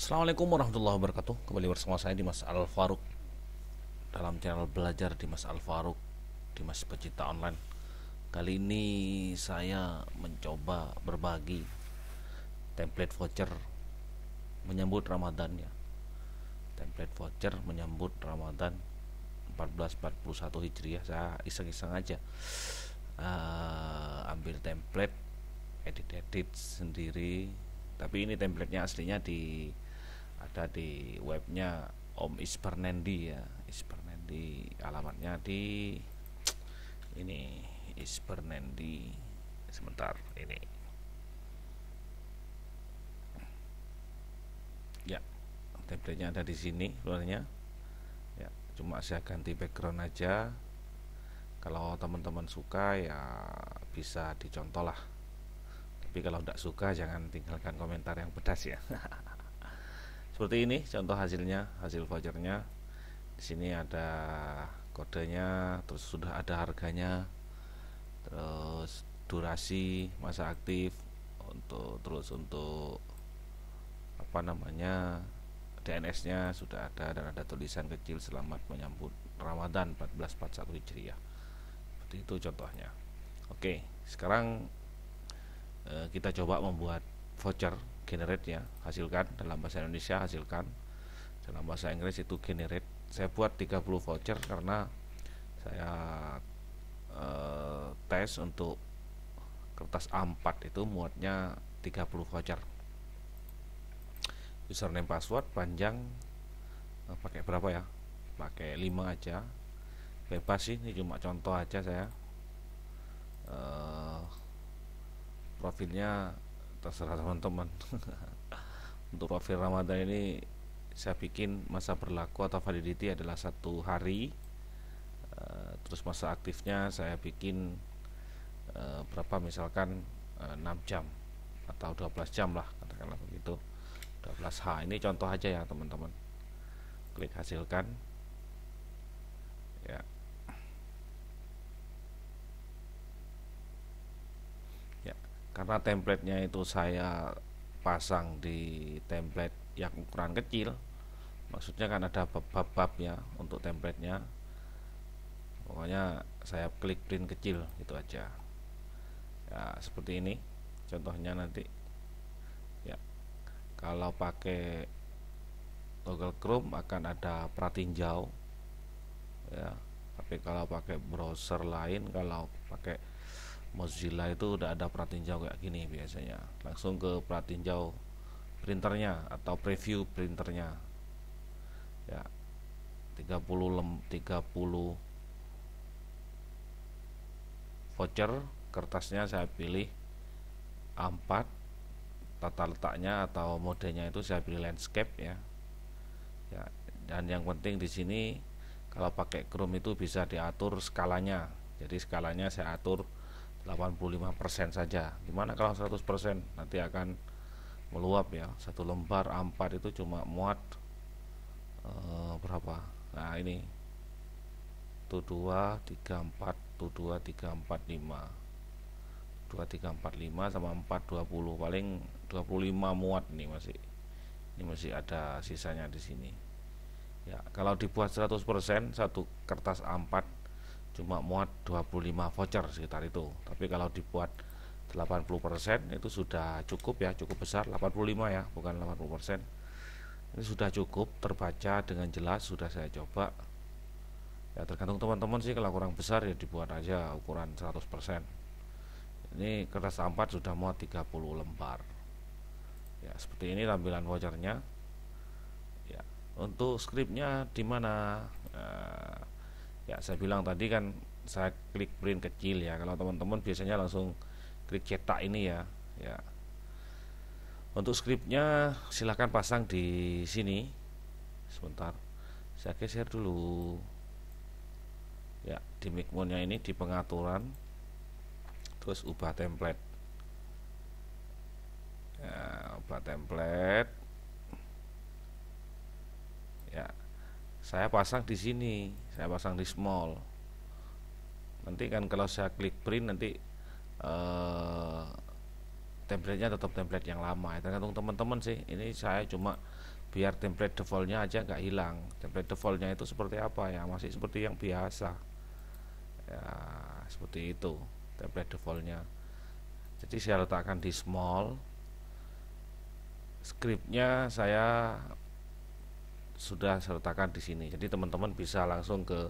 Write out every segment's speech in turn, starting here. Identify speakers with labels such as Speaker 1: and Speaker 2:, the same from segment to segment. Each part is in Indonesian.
Speaker 1: Assalamualaikum warahmatullahi wabarakatuh Kembali bersama saya Dimas Al Faruk Dalam channel belajar di Mas Al Faruk Mas Pecinta Online Kali ini saya mencoba berbagi Template voucher Menyambut Ramadan ya Template voucher menyambut Ramadan 1441 Hijriah Saya iseng-iseng aja uh, Ambil template Edit-edit sendiri Tapi ini templatenya aslinya di ada di webnya Om Ispernendi ya Ispernendi alamatnya di ini Ispernendi sebentar ini ya template ada di sini luarnya ya cuma saya ganti background aja kalau teman-teman suka ya bisa dicontoh lah tapi kalau tidak suka jangan tinggalkan komentar yang pedas ya seperti ini contoh hasilnya hasil vouchernya di sini ada kodenya terus sudah ada harganya terus durasi masa aktif untuk terus untuk apa namanya DNS-nya sudah ada dan ada tulisan kecil selamat menyambut Ramadan 1441 Hijriah. Seperti itu contohnya. Oke, sekarang eh, kita coba membuat voucher generate ya hasilkan dalam bahasa Indonesia hasilkan dalam bahasa Inggris itu generate saya buat 30 voucher karena saya eh, tes untuk kertas A4 itu muatnya 30 voucher username password panjang eh, pakai berapa ya pakai 5 aja bebas sih ini cuma contoh aja saya eh, profilnya terserah teman-teman untuk profil Ramadan ini saya bikin masa berlaku atau validity adalah satu hari eh, terus masa aktifnya saya bikin eh, berapa misalkan eh, enam 6 jam atau 12 jam lah katakanlah begitu 12H ini contoh aja ya teman-teman klik hasilkan karena templatenya itu saya pasang di template yang ukuran kecil maksudnya kan ada bab bab ya untuk templatenya pokoknya saya klik print kecil itu aja ya seperti ini contohnya nanti ya kalau pakai Google Chrome akan ada pratinjau ya tapi kalau pakai browser lain kalau pakai Mozilla itu udah ada pratinjau kayak gini biasanya langsung ke pratinjau printernya atau preview printernya ya 30 lem 30 voucher kertasnya saya pilih A4 tata letaknya atau modenya itu saya pilih landscape ya ya dan yang penting di sini kalau pakai Chrome itu bisa diatur skalanya jadi skalanya saya atur 85% saja gimana kalau 100% nanti akan meluap ya satu lembar A4 itu cuma muat e, berapa nah ini tuh dua tiga empat tuh dua tiga empat lima dua tiga empat lima sama empat dua paling 25 muat nih masih ini masih ada sisanya di sini ya kalau dibuat 100% satu kertas A4 cuma muat 25 voucher sekitar itu tapi kalau dibuat 80% itu sudah cukup ya cukup besar 85 ya bukan 80% ini sudah cukup terbaca dengan jelas sudah saya coba ya tergantung teman-teman sih kalau kurang besar ya dibuat aja ukuran 100% ini kertas A4 sudah muat 30 lembar ya seperti ini tampilan vouchernya ya untuk scriptnya dimana mana ya, ya saya bilang tadi kan saya klik print kecil ya kalau teman-teman biasanya langsung klik cetak ini ya ya untuk scriptnya silahkan pasang di sini sebentar saya geser dulu ya di micmonnya ini di pengaturan terus ubah template ya, ubah template ya saya pasang di sini saya pasang di small nanti kan kalau saya klik print nanti eh, templatenya tetap template yang lama ya tergantung teman-teman sih ini saya cuma biar template defaultnya aja nggak hilang template defaultnya itu seperti apa ya masih seperti yang biasa ya seperti itu template defaultnya jadi saya letakkan di small scriptnya saya sudah sertakan di sini. Jadi teman-teman bisa langsung ke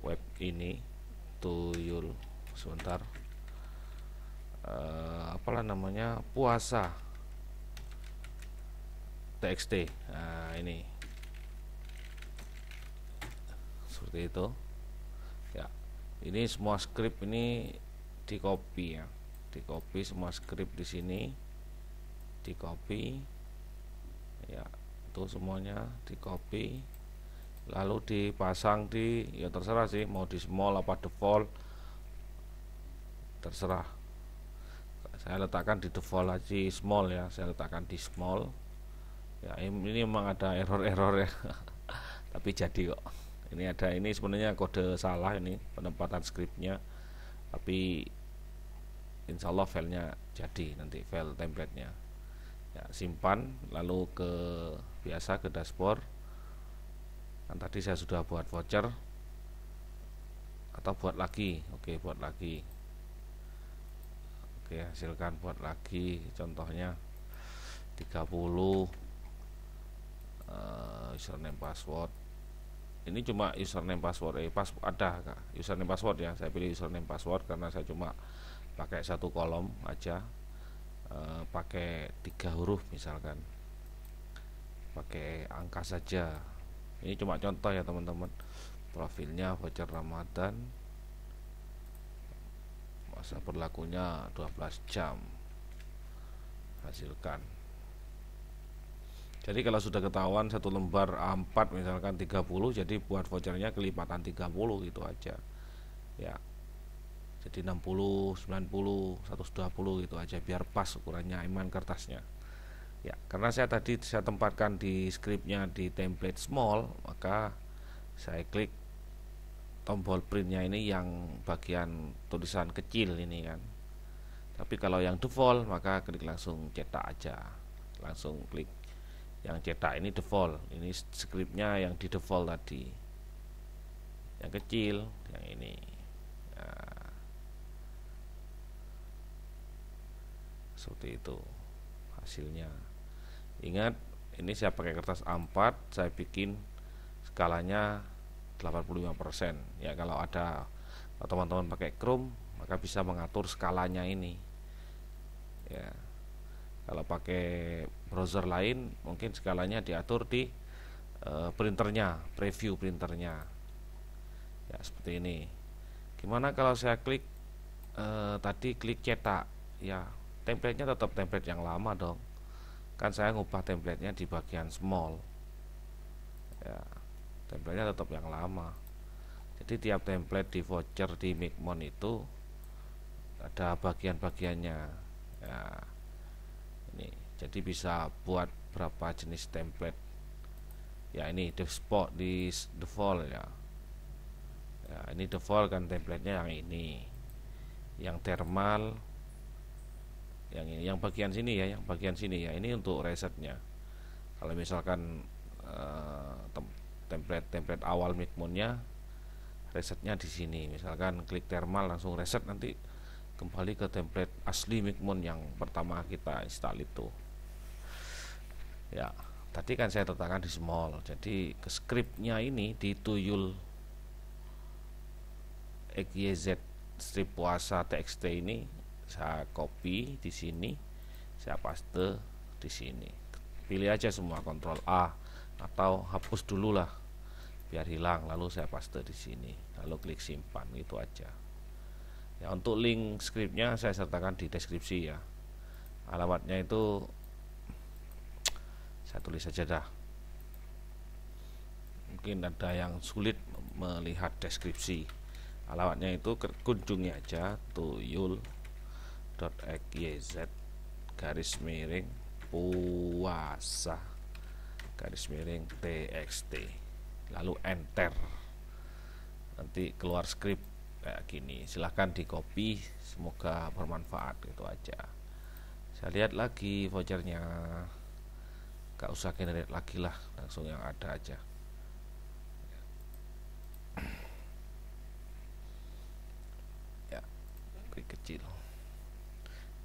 Speaker 1: web ini tuyul sebentar uh, apalah namanya puasa txt nah ini seperti itu ya ini semua script ini di copy ya di copy semua script di sini di copy ya satu semuanya di copy lalu dipasang di ya terserah sih mau di small apa default terserah saya letakkan di default aja small ya saya letakkan di small ya ini memang ada error-error ya tapi jadi kok ini ada ini sebenarnya kode salah ini penempatan scriptnya tapi insyaallah filenya jadi nanti file templatenya ya simpan lalu ke biasa ke dashboard kan tadi saya sudah buat voucher atau buat lagi oke buat lagi oke hasilkan buat lagi contohnya 30 uh, eh, username password ini cuma username password eh pas ada kak username password ya saya pilih username password karena saya cuma pakai satu kolom aja e, pakai tiga huruf misalkan pakai angka saja ini cuma contoh ya teman-teman profilnya voucher Ramadan masa berlakunya 12 jam hasilkan jadi kalau sudah ketahuan satu lembar A4 misalkan 30 jadi buat vouchernya kelipatan 30 gitu aja ya jadi 60, 90, 120 gitu aja biar pas ukurannya iman kertasnya Ya, karena saya tadi saya tempatkan di scriptnya di template small, maka saya klik tombol printnya ini yang bagian tulisan kecil ini kan. Tapi kalau yang default maka klik langsung cetak aja, langsung klik yang cetak ini default, ini scriptnya yang di default tadi. Yang kecil, yang ini. nah. Seperti itu hasilnya Ingat, ini saya pakai kertas A4, saya bikin skalanya 85%. Ya, kalau ada teman-teman pakai Chrome, maka bisa mengatur skalanya ini. Ya. Kalau pakai browser lain, mungkin skalanya diatur di e, printernya, preview printernya. Ya, seperti ini. Gimana kalau saya klik e, tadi klik cetak? Ya, templatenya tetap template yang lama dong kan saya ngubah templatenya di bagian small ya templatenya tetap yang lama jadi tiap template di voucher di Micmon itu ada bagian-bagiannya ya ini jadi bisa buat berapa jenis template ya ini the spot di default ya ya ini default kan templatenya yang ini yang thermal yang ini yang bagian sini ya yang bagian sini ya ini untuk resetnya kalau misalkan uh, template template awal micmonnya resetnya di sini misalkan klik thermal langsung reset nanti kembali ke template asli micmon yang pertama kita install itu ya tadi kan saya tetapkan di small jadi ke scriptnya ini di tuyul xyz strip puasa txt ini saya copy di sini saya paste di sini pilih aja semua kontrol A atau hapus dulu lah biar hilang lalu saya paste di sini lalu klik simpan itu aja ya untuk link scriptnya saya sertakan di deskripsi ya alamatnya itu saya tulis saja dah mungkin ada yang sulit melihat deskripsi alamatnya itu kunjungi aja tuyul dot .xyz garis miring puasa garis miring txt lalu enter nanti keluar script kayak gini silahkan di copy semoga bermanfaat itu aja saya lihat lagi vouchernya gak usah generate lagi lah langsung yang ada aja ya klik kecil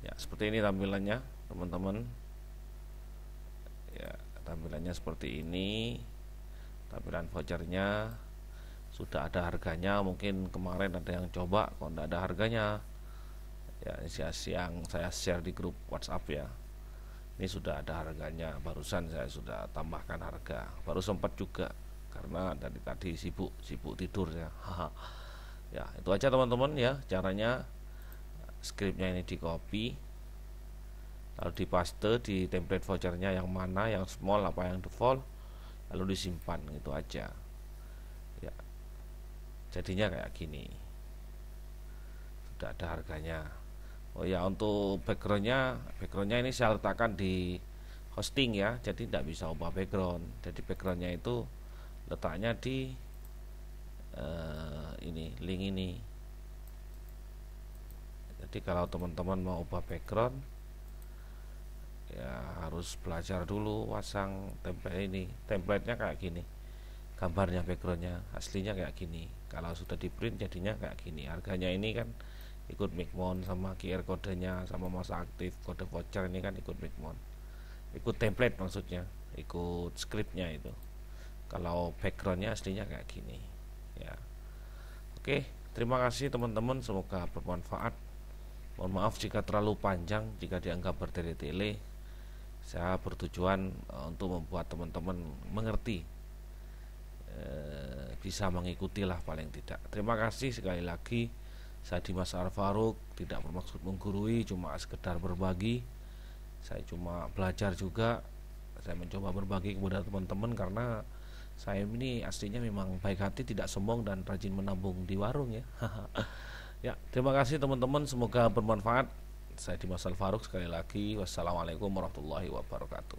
Speaker 1: ya seperti ini tampilannya teman-teman ya tampilannya seperti ini tampilan vouchernya sudah ada harganya mungkin kemarin ada yang coba kalau tidak ada harganya ya siang saya share di grup WhatsApp ya ini sudah ada harganya barusan saya sudah tambahkan harga baru sempat juga karena dari tadi sibuk sibuk tidur ya ya itu aja teman-teman ya caranya scriptnya ini di copy lalu di paste di template vouchernya yang mana yang small apa yang default lalu disimpan gitu aja ya jadinya kayak gini sudah ada harganya Oh ya untuk backgroundnya backgroundnya ini saya letakkan di hosting ya jadi tidak bisa ubah background jadi backgroundnya itu letaknya di uh, ini link ini jadi kalau teman-teman mau ubah background ya harus belajar dulu pasang template ini templatenya kayak gini gambarnya backgroundnya aslinya kayak gini kalau sudah di print jadinya kayak gini harganya ini kan ikut mikmon sama QR kodenya sama masa aktif kode voucher ini kan ikut mikmon ikut template maksudnya ikut scriptnya itu kalau backgroundnya aslinya kayak gini ya oke terima kasih teman-teman semoga bermanfaat Mohon maaf jika terlalu panjang, jika dianggap bertele-tele. Saya bertujuan eh, untuk membuat teman-teman mengerti, e, bisa lah paling tidak. Terima kasih sekali lagi. Saya Dimas Arfaruk, tidak bermaksud menggurui, cuma sekedar berbagi. Saya cuma belajar juga. Saya mencoba berbagi kepada teman-teman karena saya ini aslinya memang baik hati, tidak sombong dan rajin menabung di warung ya. Ya, terima kasih teman-teman. Semoga bermanfaat. Saya Dimas Al Faruk sekali lagi. Wassalamualaikum warahmatullahi wabarakatuh.